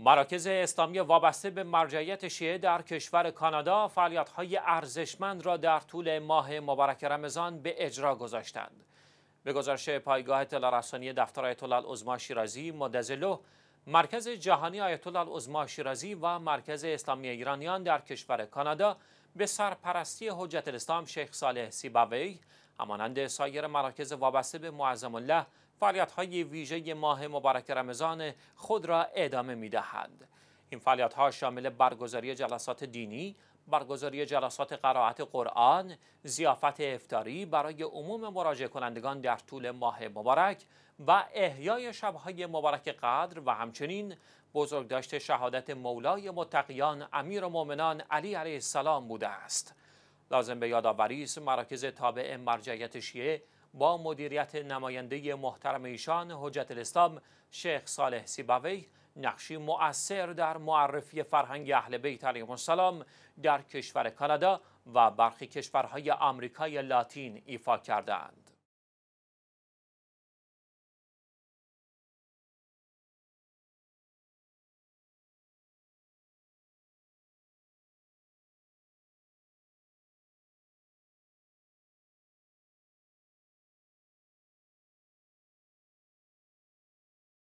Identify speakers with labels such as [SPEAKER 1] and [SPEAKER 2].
[SPEAKER 1] مراکز اسلامی وابسته به مرجعیت شیعه در کشور کانادا فعالیت‌های ارزشمند را در طول ماه مبارک رمضان به اجرا گذاشتند. به گزارش پایگاه تلرسانی دفتر آیت الله شیرازی مدزلو مرکز جهانی آیت الله العظما شیرازی و مرکز اسلامی ایرانیان در کشور کانادا به سرپرستی حجت الاسلام شیخ صالح سیباوی، همانند سایر مراکز وابسته به معظم الله فعالیت های ویژه ماه مبارک رمضان خود را ادامه می این فعالیت ها شامل برگزاری جلسات دینی، برگزاری جلسات قرائت قرآن، زیافت افتاری برای عموم مراجع کنندگان در طول ماه مبارک و احیای شبهای مبارک قدر و همچنین بزرگداشت شهادت مولای متقیان امیر مؤمنان علی علیه السلام بوده است. لازم به یادآوری است مراکز تابع مرجعیت شیعه با مدیریت نماینده محترم ایشان حجت الاسلام شیخ صالح سیباوی نقشی مؤثر در معرفی فرهنگ اهل بیت علیهم السلام در کشور کانادا و برخی کشورهای آمریکای لاتین ایفا کردهاند.